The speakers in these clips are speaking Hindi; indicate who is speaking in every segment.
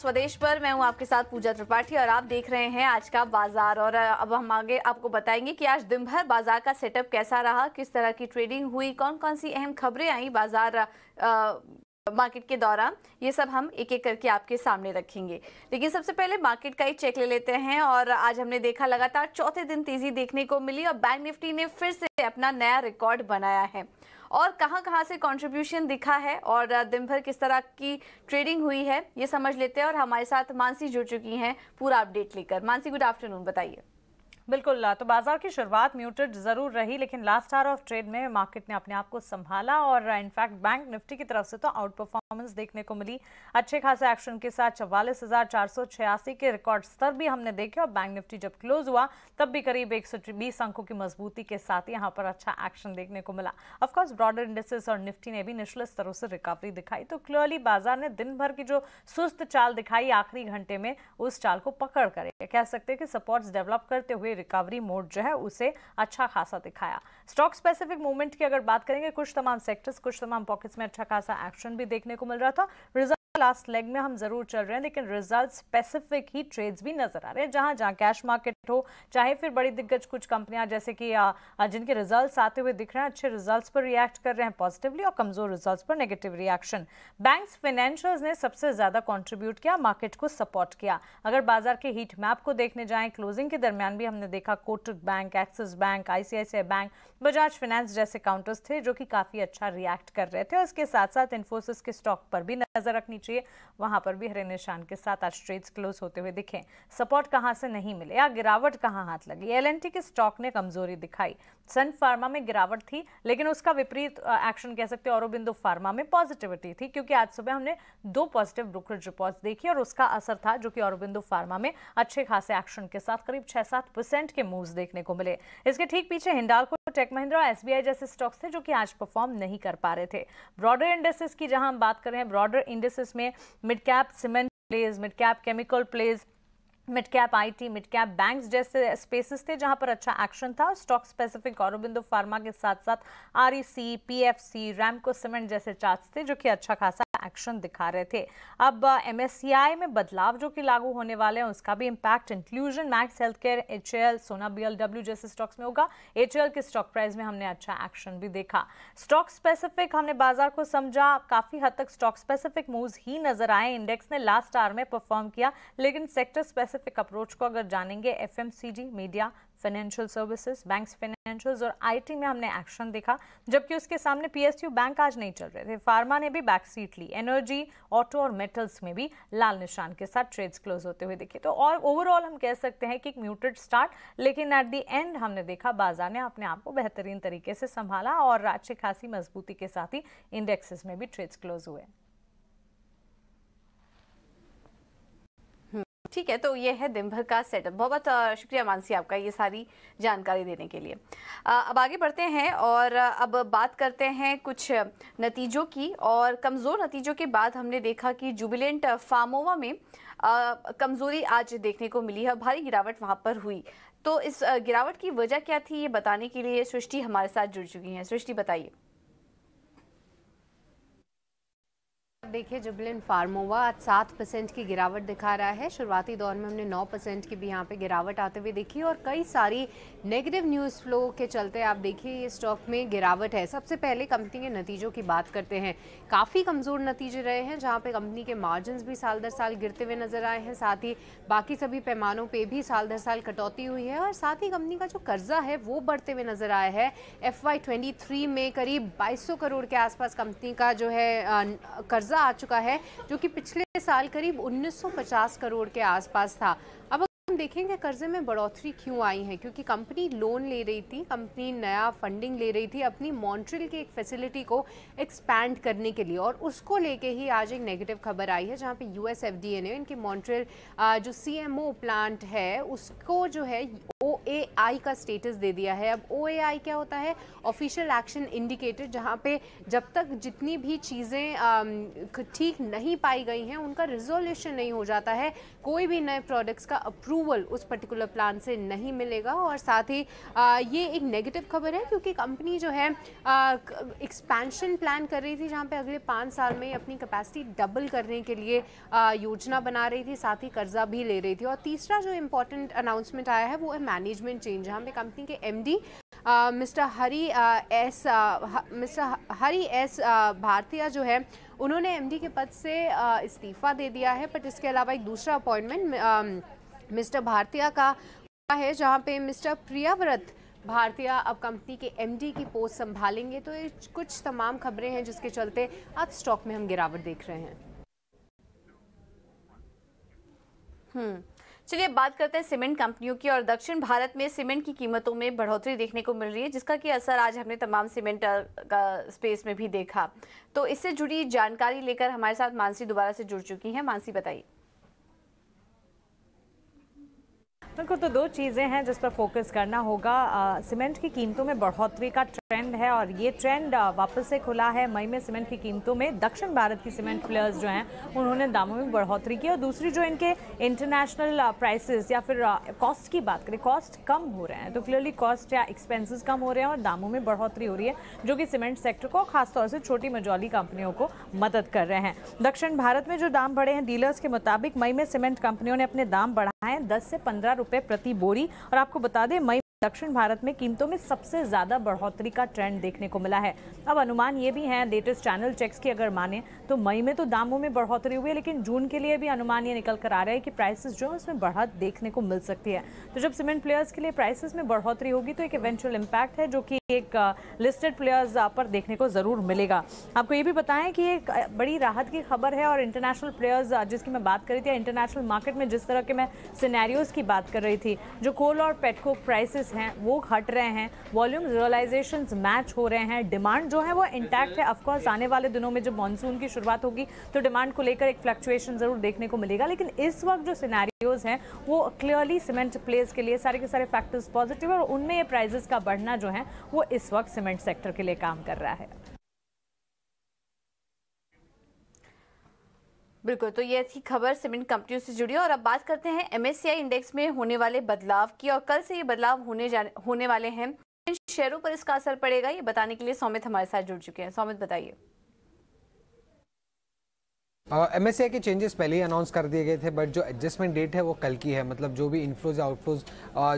Speaker 1: स्वदेश पर मैं हूं आपके साथ पूजा त्रिपाठी और आप देख रहे हैं आज का बाजार और अब हम आगे आपको बताएंगे कि आज दिन भर बाजार का सेटअप कैसा रहा किस तरह की ट्रेडिंग हुई कौन कौन सी अहम खबरें आई बाजार आ, मार्केट के दौरान ये सब हम एक एक करके आपके सामने रखेंगे लेकिन सबसे पहले मार्केट का ही चेक ले लेते हैं और आज हमने देखा लगातार चौथे दिन तेजी देखने को मिली और बैंक निफ्टी ने फिर से अपना नया रिकॉर्ड बनाया है और कहां कहां से कंट्रीब्यूशन दिखा है और दिन भर किस तरह की ट्रेडिंग हुई है ये समझ लेते हैं और हमारे साथ मानसी जुड़ चुकी हैं पूरा अपडेट लेकर मानसी गुड आफ्टरनून बताइए
Speaker 2: बिल्कुल तो बाजार की शुरुआत म्यूटेड जरूर रही लेकिन लास्ट आवर ऑफ ट्रेड में मार्केट ने अपने आप को संभाला और इनफैक्ट बैंक निफ्टी की तरफ से तो आउट परफॉर्म परफॉर्मेंस देखने को मिली अच्छे खासे एक्शन के साथ चवालीस के रिकॉर्ड स्तर भी हमने देखे और बैंक निफ्टी जब क्लोज हुआ तब भी करीब 120 अंकों की मजबूती के साथ यहां पर अच्छा एक्शन देखने को मिला ऑफकोर्स ब्रॉडर इंडेसेस और निफ्टी ने भी निचले स्तरों से रिकवरी दिखाई तो क्लियरली बाजार ने दिन भर की जो सुस्त चाल दिखाई आखिरी घंटे में उस चाल को पकड़ कर कह सकते हैं कि सपोर्ट्स डेवलप करते हुए रिकवरी मोड जो है उसे अच्छा खासा दिखाया स्टॉक स्पेसिफिक मूवमेंट की अगर बात करेंगे कुछ तमाम सेक्टर्स कुछ तमाम पॉकेट्स में अच्छा खासा एक्शन भी देखने को मिल रहा था लास्ट लेग में हम जरूर चल रहे हैं लेकिन रिजल्ट स्पेसिफिक ही ट्रेड्स भी नजर आ रहे हैं जहां जहां कैश मार्केट हो चाहे फिर बड़ी दिग्गज कुछ कंपनियां जैसे कि जिनके रिजल्ट आते हुए दिख रहे हैं अच्छे रिजल्ट पर रिएक्ट कर रहे हैं पॉजिटिवली और कमजोर रिजल्ट पर नेगेटिव रिएक्शन बैंक फाइनेंशियल ने सबसे ज्यादा कॉन्ट्रीब्यूट किया मार्केट को सपोर्ट किया अगर बाजार के हीट मैप को देखने जाए क्लोजिंग के दरमियान भी हमने देखा Kotak bank Axis bank ICICI bank Bajaj finance जैसे काउंटर्स थे जो कि काफी अच्छा रिएक्ट कर रहे थे और इसके साथ साथ इन्फोसिस के स्टॉक पर भी नजर रखनी चाहिए पहुंची वहां पर भी हरे निशान के साथ आज ट्रेड क्लोज होते हुए दिखे सपोर्ट कहां से नहीं मिले या गिरावट कहां हाथ लगी एल के स्टॉक ने कमजोरी दिखाई सन फार्मा में गिरावट थी लेकिन उसका विपरीत एक्शन कह सकते औरबिंदो फार्मा में पॉजिटिविटी थी क्योंकि आज सुबह हमने दो पॉजिटिव ब्रोकरेज रिपोर्ट देखी और उसका असर था जो कि औरबिंदो फार्मा में अच्छे खासे एक्शन के साथ करीब छह सात परसेंट के मूव देखने को मिले इसके ठीक पीछे हिंडालको टेक महिंद्रा एस जैसे स्टॉक्स थे जो कि आज परफॉर्म नहीं कर पा रहे थे ब्रॉडर इंडस्ट्रीज की जहां हम बात करें ब्रॉडर इंडस्ट्रीज में mid cap cement plays mid cap chemical plays mid cap IT mid cap banks जैसे स्पेसेस थे जहां पर अच्छा एक्शन था स्टॉक स्पेसिफिक औरबिंदो फार्मा के साथ साथ आरईसी सी रैमको सीमेंट जैसे चार्ट्स थे जो कि अच्छा खासा एक्शन दिखा रहे थे अब एम में बदलाव जो कि लागू होने वाले हैं उसका भी impact inclusion Max health care H Sona B जैसे स्टॉक्स में होगा एच के स्टॉक प्राइस में हमने अच्छा एक्शन भी देखा स्टॉक स्पेसिफिक हमने बाजार को समझा काफ़ी हद तक स्टॉक स्पेसिफिक मूव ही नजर आए इंडेक्स ने लास्ट आर में परफॉर्म किया लेकिन सेक्टर स्पेसिफिक अप्रोच को अगर जानेंगे F media financial services bank financials और आईटी में हमने एक्शन देखा जबकि उसके सामने पीएसयू बैंक आज नहीं चल रहे थे फार्मा ने भी बैक सीट ली एनर्जी ऑटो और मेटल्स में भी लाल निशान के साथ ट्रेड्स क्लोज होते हुए देखे तो और ओवरऑल हम कह सकते हैं कि एक म्यूटेड स्टार्ट लेकिन एट दी एंड हमने देखा बाजार ने अपने आप को बेहतरीन तरीके से संभाला और राज्य खासी मजबूती के साथ ही इंडेक्सेस में भी ट्रेड्स क्लोज हुए
Speaker 1: ठीक है तो ये है दिन भर का सेटअप बहुत शुक्रिया मानसी आपका ये सारी जानकारी देने के लिए अब आगे बढ़ते हैं और अब बात करते हैं कुछ नतीजों की और कमज़ोर नतीजों के बाद हमने देखा कि जुबिलेंट फार्मोवा में कमज़ोरी आज देखने को मिली है भारी गिरावट वहाँ पर हुई तो इस गिरावट की वजह क्या थी ये बताने के लिए सृष्टि हमारे साथ जुड़ चुकी हैं सृष्टि बताइए
Speaker 3: देखिए जुबलिन फार्मोवा आज सात परसेंट की गिरावट दिखा रहा है शुरुआती दौर में हमने नौ परसेंट की भी यहाँ पे गिरावट आते हुए देखी और कई सारी नेगेटिव न्यूज़ फ्लो के चलते आप देखिए ये स्टॉक में गिरावट है सबसे पहले कंपनी के नतीजों की बात करते हैं काफ़ी कमज़ोर नतीजे रहे हैं जहाँ पे कंपनी के मार्जिन भी साल दर साल गिरते हुए नजर आए हैं साथ ही बाकी सभी पैमानों पर भी साल दर साल कटौती हुई है और साथ ही कंपनी का जो कर्जा है वो बढ़ते हुए नजर आया है एफ में करीब बाईस करोड़ के आसपास कंपनी का जो है कर्जा आ चुका है जो कि पिछले साल करीब 1950 करोड़ के आसपास था अब हम देखेंगे कर्जे में बढ़ोतरी क्यों आई है क्योंकि कंपनी लोन ले रही थी कंपनी नया फंडिंग ले रही थी अपनी मॉन्ट्रियल की एक फैसिलिटी को एक्सपैंड करने के लिए और उसको लेके ही आज एक नेगेटिव खबर आई है जहां पे यूएस एफडीए ने इनकी मॉन्ट्रियल जो सीएमओ प्लांट है उसको जो है ओ ए आई का स्टेटस दे दिया है अब ओ ए आई क्या होता है ऑफिशियल एक्शन इंडिकेटर जहाँ पे जब तक जितनी भी चीज़ें ठीक नहीं पाई गई हैं उनका रिजोल्यूशन नहीं हो जाता है कोई भी नए प्रोडक्ट्स का अप्रूवल उस पर्टिकुलर प्लान से नहीं मिलेगा और साथ ही आ, ये एक नेगेटिव खबर है क्योंकि कंपनी जो है एक्सपेंशन प्लान कर रही थी जहाँ पे अगले पाँच साल में अपनी कैपेसिटी डबल करने के लिए आ, योजना बना रही थी साथ ही कर्जा भी ले रही थी और तीसरा जो इम्पोर्टेंट अनाउंसमेंट आया है वो है मैनेजमेंट चेंज है हमें कंपनी के MD mister Hari S mister Hari S Bhartia जो है उन्होंने एमडी के पद से इस्तीफ़ा दे दिया है बट इसके अलावा एक दूसरा अपॉइंटमेंट मिस्टर भारतीय का है जहाँ पे मिस्टर प्रियाव्रत भारतीय अब कंपनी के एमडी की पोस्ट संभालेंगे तो ये कुछ तमाम खबरें हैं जिसके चलते अब स्टॉक में हम गिरावट देख रहे हैं
Speaker 1: हम्म चलिए बात करते हैं सीमेंट कंपनियों की और दक्षिण भारत में सीमेंट की कीमतों में बढ़ोतरी देखने को मिल रही है जिसका कि असर आज हमने तमाम सीमेंट का स्पेस में भी देखा तो इससे जुड़ी जानकारी लेकर हमारे साथ मानसी दोबारा से जुड़ चुकी हैं मानसी बताइए
Speaker 2: बिल्कुल तो दो चीज़ें हैं जिस पर फोकस करना होगा सीमेंट की कीमतों में बढ़ोतरी का ट्रेंड है और ये ट्रेंड वापस से खुला है मई में सीमेंट की कीमतों में दक्षिण भारत की सीमेंट प्लेयर्स जो हैं उन्होंने दामों में बढ़ोतरी की और दूसरी जो इनके इंटरनेशनल प्राइसेस या फिर कॉस्ट की बात करें कॉस्ट कम हो रहे हैं तो क्लियरली कॉस्ट या एक्सपेंसिस कम हो रहे हैं और दामों में बढ़ोतरी हो रही है जो कि सीमेंट सेक्टर को खासतौर से छोटी मजौली कंपनियों को मदद कर रहे हैं दक्षिण भारत में जो दाम बढ़े हैं डीलर्स के मुताबिक मई में सीमेंट कंपनियों ने अपने दाम बढ़ाए दस से पंद्रह रुपए प्रति बोरी और आपको बता दें मई दक्षिण भारत में कीमतों में सबसे ज़्यादा बढ़ोतरी का ट्रेंड देखने को मिला है अब अनुमान ये भी है लेटेस्ट चैनल चेक्स की अगर माने तो मई में तो दामों में बढ़ोतरी हुई है लेकिन जून के लिए भी अनुमान ये निकल कर आ रहा है कि प्राइसेस जो है उसमें बढ़त देखने को मिल सकती है तो जब सीमेंट प्लेयर्स के लिए प्राइसेस में बढ़ोतरी होगी तो एक इवेंचुअल इम्पैक्ट है जो कि एक लिस्टेड प्लेयर्स पर देखने को ज़रूर मिलेगा आपको ये भी बताएं कि एक बड़ी राहत की खबर है और इंटरनेशनल प्लेयर्स जिसकी मैं बात कर रही थी इंटरनेशनल मार्केट में जिस तरह के मैं सिनेरियोज़ की बात कर रही थी जो कोल और पेटकोक प्राइसेस हैं वो घट रहे हैं वॉल्यूम रियलाइजेशन मैच हो रहे हैं डिमांड जो है वो इंटैक्ट है अफकोर्स आने वाले दिनों में जब मानसून की शुरुआत होगी तो डिमांड को लेकर एक फ्लक्चुएशन ज़रूर देखने को मिलेगा लेकिन इस वक्त जो सिनारियोज़ हैं वो क्लियरली सीमेंट प्लेस के लिए सारे के सारे फैक्टर्स पॉजिटिव है और उनमें ये प्राइजेस का बढ़ना जो है वो इस वक्त सीमेंट सेक्टर के लिए काम कर रहा है
Speaker 1: बिल्कुल तो ये थी खबर सीमेंट कंपनियों से जुड़ी और अब बात करते हैं एमएससीआई इंडेक्स में होने वाले बदलाव की और कल से ये बदलाव होने जाने होने वाले हैं शेयरों पर इसका असर पड़ेगा ये बताने के लिए सौमित हमारे साथ जुड़ चुके हैं सौमित बताइए
Speaker 4: एम uh, एस के चेंजेस पहले ही अनाउंस कर दिए गए थे बट जो एडजस्टमेंट डेट है वो कल की है मतलब जो भी इनफ्लोज या आउटफ्लोज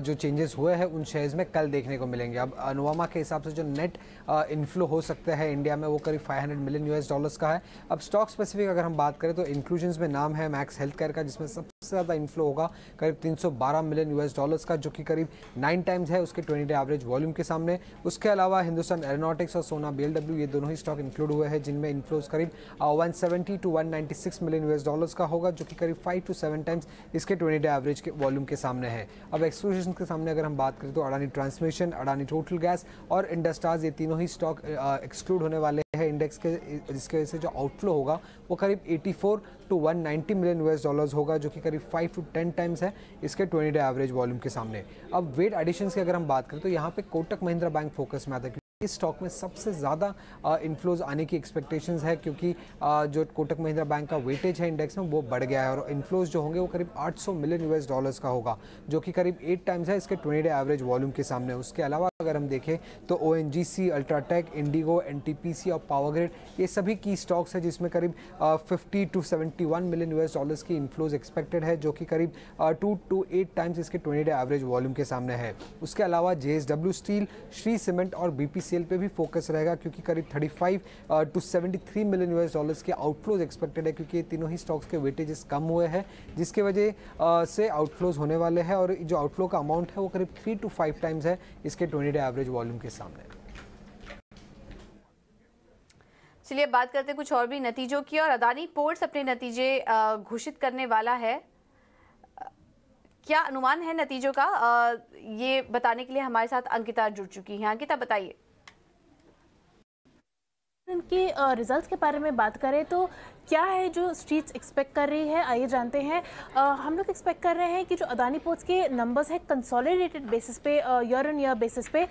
Speaker 4: जो चेंजेस हुए हैं उन शेयर्स में कल देखने को मिलेंगे अब अनुवामा के हिसाब से जो नेट इन्फ्लो uh, हो सकता है इंडिया में वो करीब 500 मिलियन यूएस डॉलर्स का है अब स्टॉक स्पेसिफिक अगर हम बात करें तो इंक्लूजन्स में नाम है मैक्स हेल्थ केयर का जिसमें सबसे ज़्यादा इन्फ्लो होगा करीब तीन मिलियन यूएस डॉलर्स का जो कि करीब नाइन टाइम्स है उसके ट्वेंटी डे एवरेज वॉल्यूम के सामने उसके अलावा हिंदुस्तान एरोनॉटिक्स और सोना बी ये दोनों ही स्टॉक इंक्लूड हुए हैं जिनमें इन्फ्लोज करीब one seventy two one 96 million US dollars का होगा जो कि करीब फाइव टू सेवन टाइम्स इसके ट्वेंटी डे एवरेज के वॉल्यूम के सामने है अब एक्सप्लोरेशन के सामने अगर हम बात करें तो Adani transmission Adani total gas और इंडस्टार्स ये तीनों ही स्टॉक एक्सक्लूड होने वाले हैं इंडेक्स के जिसकी वजह से जो आउटफ्लो होगा वो करीब 84 टू 190 मिलियन यूएस डॉलर्स होगा जो कि करीब 5 टू 10 टाइम्स है इसके 20 डे एवरेज वॉल्यूम के सामने अब वेट एडिशन की अगर हम बात करें तो यहाँ पे कोटक महिंद्रा बैंक फोकस में आता है इस स्टॉक में सबसे ज़्यादा इन्फ्लोज आने की एक्सपेक्टेशन है क्योंकि जो कोटक महिंद्रा बैंक का वेटेज है इंडेक्स में वो बढ़ गया है और इन्फ्लोज जो होंगे वो करीब 800 मिलियन यूएस डॉलर्स का होगा जो कि करीब एट टाइम्स है इसके ट्वेंटी डे एवरेज वॉल्यूम के सामने उसके अलावा अगर हम देखें तो O N G C UltraTech IndiGo N T P C और पावर ये सभी की स्टॉक्स हैं जिसमें करीब fifty two seventy one million US dollars की इन्फ्लोज एक्सपेक्टेड है जो कि करीब टू टू एट टाइम्स इसके ट्वेंटी डे एवरेज वॉल्यूम के सामने है उसके अलावा J S W steel Shree cement और बी पी सी एल पर भी फोकस रहेगा क्योंकि करीब thirty five to seventy three million US dollars के आउटफ्लोज एक्सपेक्टेड है क्योंकि ये तीनों ही स्टॉक्स के वेटेजेस कम हुए हैं जिसके वजह से आउटफ्लोज होने वाले हैं और जो आउटफ्लो का अमाउंट है वो करीब थ्री टू फाइव टाइम्स है इसके ट्वेंटी डे एवरेज वॉल्यूम के सामने
Speaker 1: चलिए बात करते हैं कुछ और भी नतीजों की और अदानी पोर्ट्स अपने नतीजे घोषित करने वाला है क्या अनुमान है नतीजों का ये बताने के लिए हमारे साथ अंकिता जुड़ चुकी हैं अंकिता बताइए
Speaker 5: के रिजल्ट्स के बारे में बात करें तो क्या है जो स्ट्रीट्स एक्सपेक्ट कर रही है आइए जानते हैं हम लोग एक्सपेक्ट कर रहे हैं कि जो अदानी पोर्ट्स के नंबर्स हैं कंसोलिडेटेड बेसिस पे ईयर ऑन ईयर बेसिस पे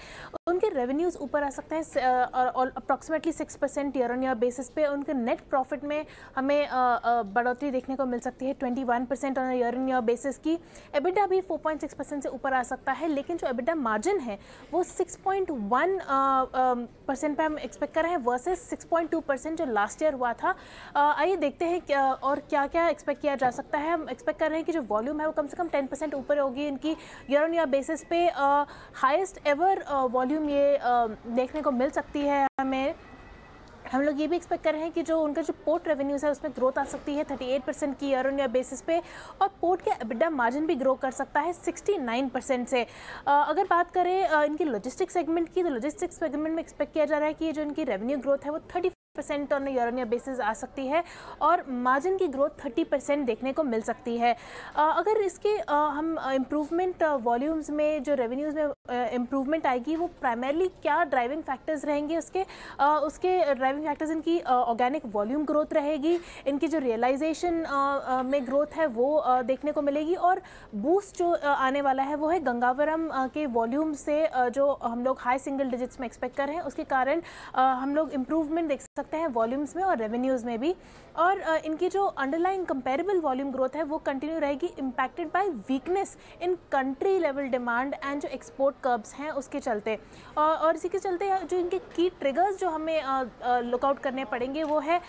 Speaker 5: उनके रेवेन्यूज़ ऊपर आ सकते हैं approximately six percent year on year basis पे उनके नेट प्रॉफिट में हमें बढ़ोतरी देखने को मिल सकती है twenty one percent on year on year basis की एबिडा भी फोर पॉइंट सिक्स परसेंट से ऊपर आ सकता है लेकिन जो एबिडा मार्जिन है वो सिक्स पॉइंट वन परसेंट पर हम एक्सपेक्ट कर रहे हैं versus six point two percent जो लास्ट ईयर हुआ था आइए देखते हैं क्या और क्या क्या एक्सपेक्ट किया जा सकता है हम एक्सपेक्ट कर रहे हैं कि जो वॉल्यूम है वो कम से कम टेन परसेंट ऊपर होगी इनकी ईयर ऑन ईयर बेसिस पे हाइस्ट एवर वॉल्यूम ये देखने को मिल सकती है हमें हम लोग ये भी एक्सपेक्ट कर रहे हैं कि जो उनका जो पोर्ट रेवेन्यूज़ है उसमें ग्रोथ आ सकती है 38 परसेंट की ईयर ऑन ईयर बेसिस पे और पोर्ट के एबिडा मार्जिन भी ग्रो कर सकता है 69 परसेंट से अगर बात करें इनकी लॉजिस्टिक सेगमेंट की तो लॉजिस्टिक सेगमेंट में एक्सपेक्ट किया जा रहा है कि जो इनकी रेवेन्यू ग्रोथ है वो thirty percent on year on basis आ सकती है और मार्जिन की ग्रोथ थर्टी परसेंट देखने को मिल सकती है अगर इसके हम इम्प्रूवमेंट वॉल्यूम्स में जो रेवेन्यूज़ में इम्प्रूवमेंट आएगी वो प्राइमरली क्या ड्राइविंग फैक्टर्स रहेंगे उसके उसके ड्राइविंग फैक्टर्स इनकी ऑर्गेनिक वॉल्यूम ग्रोथ रहेगी इनकी जो रियलाइजेशन में ग्रोथ है वो देखने को मिलेगी और बूस्ट जो आने वाला है वो है गंगावरम के वॉल्यूम से जो हम लोग हाई सिंगल डिजिट्स में एक्सपेक्ट कर रहे हैं उसके कारण हम लोग इम्प्रूवमेंट देख सकते हैं वॉल्यूम्स में और रेवेन्यूज़ में भी और इनकी जो अंडरलाइन कंपेरेबल वॉल्यूम ग्रोथ है वो कंटिन्यू रहेगी impacted by weakness in country level demand and जो एक्सपोर्ट कर्ब्स हैं उसके चलते और इसी के चलते जो इनके की ट्रिगर्स जो हमें लुकआउट करने पड़ेंगे वो है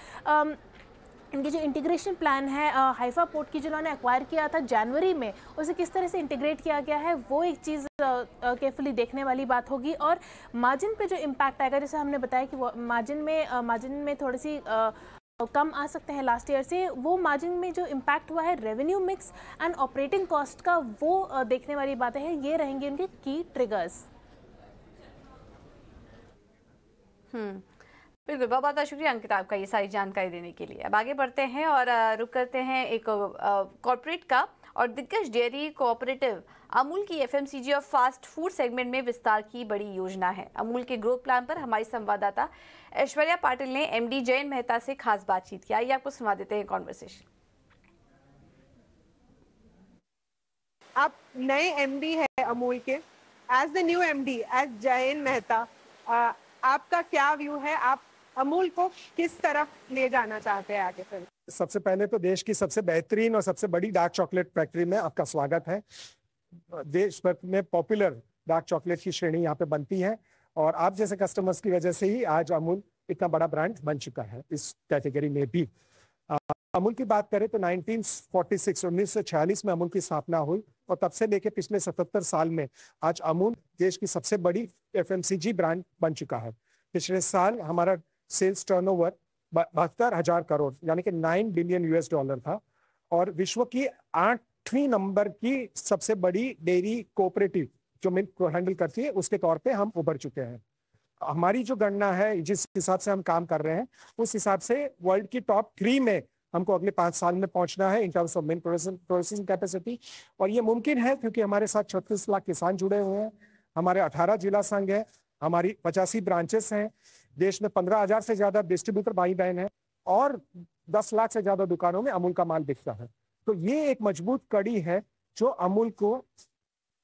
Speaker 5: इनकी जो इंटीग्रेशन प्लान है हाइफा पोर्ट की जिन्होंने एक्वायर किया था जनवरी में उसे किस तरह से इंटीग्रेट किया गया है वो एक चीज़ केयरफुली देखने वाली बात होगी और मार्जिन पे जो इम्पैक्ट आएगा जैसे हमने बताया कि वो मार्जिन में मार्जिन में थोड़ी सी आ, कम आ सकते हैं लास्ट ईयर से वो मार्जिन में जो इम्पैक्ट हुआ है revenue mix and operating cost का वो देखने वाली बातें हैं ये रहेंगी उनके की ट्रिगर्स हम्म बिल्कुल बहुत बहुत शुक्रिया
Speaker 1: अंकिता आपका ये सारी जानकारी देने के लिए अब आगे बढ़ते हैं और रुक करते हैं एक कॉरपोरेट का और दिग्गज डेयरी कोऑपरेटिव अमूल की एफएमसीजी और फास्ट फूड सेगमेंट में विस्तार की बड़ी योजना है अमूल के ग्रोथ प्लान पर हमारी संवाददाता ऐश्वर्या पाटिल ने एमडी जयन मेहता से खास बातचीत की आइए आपको सुना देते हैं कॉन्वर्सेशन
Speaker 6: आप नए एमडी है अमूल के as the new MD as Jayen Mehta आपका क्या व्यू है आप अमूल को किस तरफ ले जाना चाहते हैं आगे फिर
Speaker 7: सबसे पहले तो देश की सबसे बेहतरीन और सबसे बड़ी डार्क चॉकलेट फैक्ट्री में आपका स्वागत है देश भर में पॉपुलर डार्क चॉकलेट की श्रेणी यहाँ पे बनती है और आप जैसे कस्टमर्स की वजह से ही आज अमूल इतना बड़ा ब्रांड बन चुका है इस कैटेगरी में भी अमूल की बात करें तो 1946 1946 में अमूल की स्थापना हुई और तब से लेके पिछले 77 साल में आज अमूल देश की सबसे बड़ी एफएमसीजी ब्रांड बन चुका है पिछले साल हमारा सेल्स टर्नओवर बहत्तर हजार करोड़ यानी कि नाइन बिलियन यूएस डॉलर था और विश्व की आठवीं नंबर की सबसे बड़ी डेयरी कोऑपरेटिव जो मिल्क हैंडल करती है उसके तौर पे हम उभर चुके हैं हमारी जो गणना है जिस हिसाब से हम काम कर रहे हैं उस हिसाब से वर्ल्ड की टॉप थ्री में हमको अगले पांच साल में पहुंचना है in terms of milk processing capacity और ये मुमकिन है क्योंकि हमारे साथ छत्तीस लाख किसान जुड़े हुए हैं हमारे अठारह जिला संघ है हमारी पचासी ब्रांचेस हैं देश में पंद्रह हजार से ज्यादा डिस्ट्रीब्यूटर भाई बहन है और दस लाख से ज्यादा दुकानों में अमूल का माल बिकता है तो ये एक मजबूत कड़ी है जो अमूल को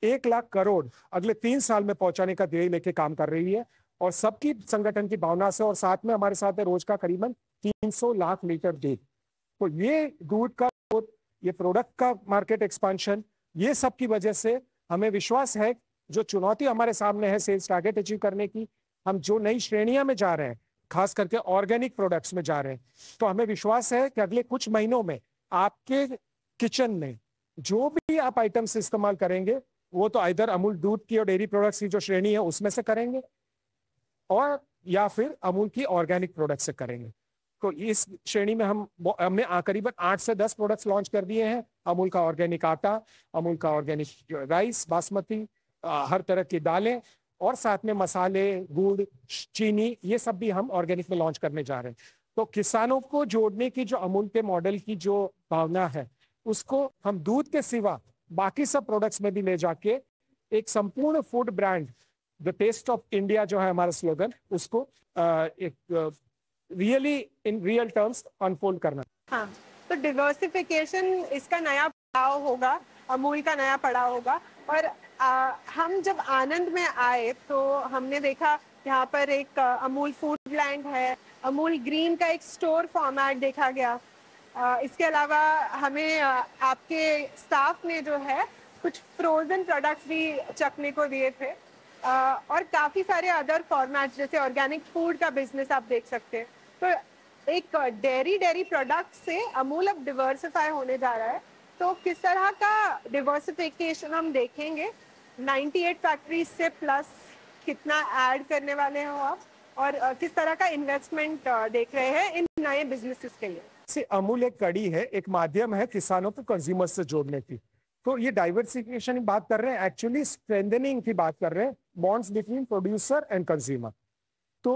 Speaker 7: एक लाख करोड़ अगले तीन साल में पहुंचाने का ध्येय लेके काम कर रही है और सबकी संगठन की भावना से और साथ में हमारे साथ है रोज का करीबन 300 लाख लीटर दूध तो ये दूध का ये प्रोडक्ट का मार्केट एक्सपांशन ये सब की वजह से हमें विश्वास है जो चुनौती हमारे सामने है सेल्स टारगेट अचीव करने की हम जो नई श्रेणियां में जा रहे हैं खास करके ऑर्गेनिक प्रोडक्ट्स में जा रहे हैं तो हमें विश्वास है कि अगले कुछ महीनों में आपके किचन में जो भी आप आइटम्स इस्तेमाल करेंगे वो तो इधर अमूल दूध की और डेयरी प्रोडक्ट्स की जो श्रेणी है उसमें से करेंगे और या फिर अमूल की ऑर्गेनिक प्रोडक्ट से करेंगे तो इस श्रेणी में हम हमने करीबन आठ से दस प्रोडक्ट्स लॉन्च कर दिए हैं अमूल का ऑर्गेनिक आटा अमूल का ऑर्गेनिक राइस बासमती हर तरह की दालें और साथ में मसाले गुड़ चीनी ये सब भी हम ऑर्गेनिक में लॉन्च करने जा रहे हैं तो किसानों को जोड़ने की जो अमूल पे मॉडल की जो भावना है उसको हम दूध के सिवा बाकी सब प्रोडक्ट्स में भी ले जाके एक संपूर्ण food brand the taste of India जो है हमारा स्लोगन उसको आ, एक really in real terms unfold करना
Speaker 6: हाँ तो डिवर्सिफिकेशन इसका नया पड़ाव होगा अमूल का नया पड़ाव होगा और आ, हम जब आनंद में आए तो हमने देखा यहाँ पर एक अमूल फूड लैंड है अमूल ग्रीन का एक स्टोर फॉर्मेट देखा गया आ, इसके अलावा हमें आपके स्टाफ ने जो है कुछ फ्रोजन प्रोडक्ट्स भी चखने को दिए थे आ, और काफ़ी सारे अदर फॉर्मेट जैसे ऑर्गेनिक फूड का बिजनेस आप देख सकते हैं तो एक डेयरी डेयरी प्रोडक्ट से अमूल अब डिवर्सिफाई होने जा रहा है तो किस तरह का डिवर्सिफिकेशन हम देखेंगे 98 फैक्ट्रीज से प्लस कितना ऐड करने वाले हो आप और किस तरह का इन्वेस्टमेंट देख रहे हैं इन नए बिजनेसेस के लिए
Speaker 7: से अमूल एक कड़ी है एक माध्यम है किसानों को कंज्यूमर से जोड़ने की तो ये डाइवर्सिफिकेशन की बात कर रहे हैं एक्चुअली स्ट्रेंथनिंग की बात कर रहे हैं bonds between producer and consumer तो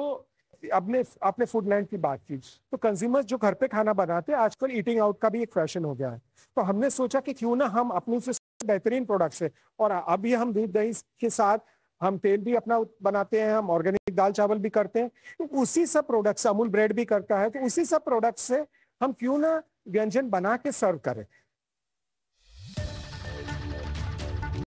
Speaker 7: अपने आपने फूड लैंड की बात की तो कंज्यूमर्स जो घर पे खाना बनाते हैं आजकल ईटिंग आउट का भी एक फैशन हो गया है तो हमने सोचा कि क्यों ना हम अपनी जो बेहतरीन प्रोडक्ट्स है और अब ये हम दूध दही के साथ हम तेल भी अपना बनाते हैं हम ऑर्गेनिक दाल चावल भी करते हैं तो उसी सब प्रोडक्ट्स अमूल ब्रेड भी करता है तो उसी सब प्रोडक्ट से हम क्यों ना व्यंजन बना के सर्व करें